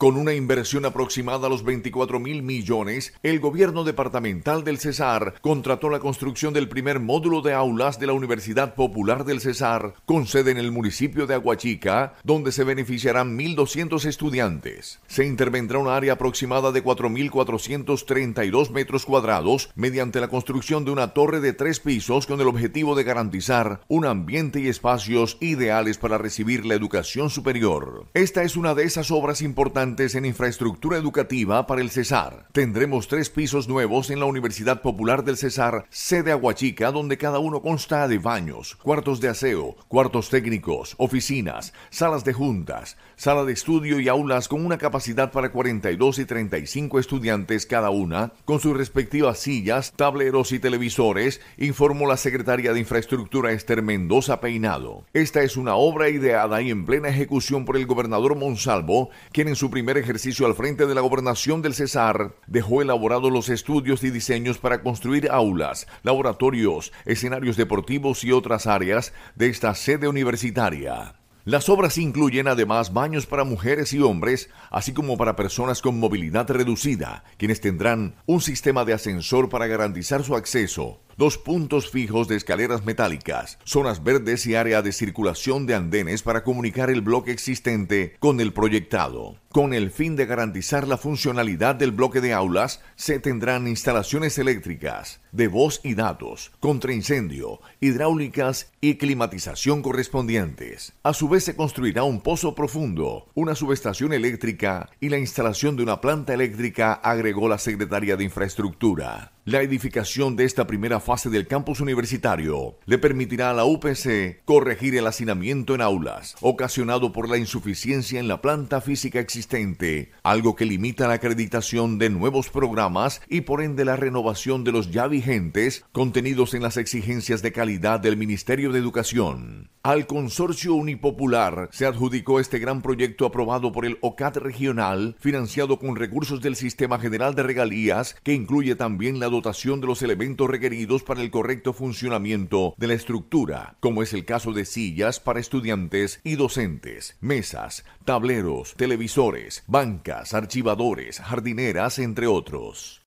Con una inversión aproximada a los 24 mil millones, el gobierno departamental del Cesar contrató la construcción del primer módulo de aulas de la Universidad Popular del Cesar, con sede en el municipio de Aguachica, donde se beneficiarán 1.200 estudiantes. Se intervendrá un área aproximada de 4.432 metros cuadrados mediante la construcción de una torre de tres pisos con el objetivo de garantizar un ambiente y espacios ideales para recibir la educación superior. Esta es una de esas obras importantes en infraestructura educativa para el Cesar. Tendremos tres pisos nuevos en la Universidad Popular del Cesar, sede Aguachica, donde cada uno consta de baños, cuartos de aseo, cuartos técnicos, oficinas, salas de juntas, sala de estudio y aulas con una capacidad para 42 y 35 estudiantes cada una, con sus respectivas sillas, tableros y televisores, informó la secretaria de Infraestructura Esther Mendoza Peinado. Esta es una obra ideada y en plena ejecución por el gobernador Monsalvo, quien en su primer primer ejercicio al frente de la gobernación del Cesar, dejó elaborados los estudios y diseños para construir aulas, laboratorios, escenarios deportivos y otras áreas de esta sede universitaria. Las obras incluyen además baños para mujeres y hombres, así como para personas con movilidad reducida, quienes tendrán un sistema de ascensor para garantizar su acceso, dos puntos fijos de escaleras metálicas, zonas verdes y área de circulación de andenes para comunicar el bloque existente con el proyectado. Con el fin de garantizar la funcionalidad del bloque de aulas, se tendrán instalaciones eléctricas, de voz y datos, contra incendio, hidráulicas y climatización correspondientes. A su vez se construirá un pozo profundo, una subestación eléctrica y la instalación de una planta eléctrica, agregó la Secretaría de Infraestructura. La edificación de esta primera fase del campus universitario le permitirá a la UPC corregir el hacinamiento en aulas, ocasionado por la insuficiencia en la planta física existente, algo que limita la acreditación de nuevos programas y por ende la renovación de los ya vigentes contenidos en las exigencias de calidad del Ministerio de Educación. Al Consorcio Unipopular se adjudicó este gran proyecto aprobado por el OCAT regional, financiado con recursos del Sistema General de Regalías, que incluye también la dotación de los elementos requeridos para el correcto funcionamiento de la estructura, como es el caso de sillas para estudiantes y docentes, mesas, tableros, televisores, bancas, archivadores, jardineras, entre otros.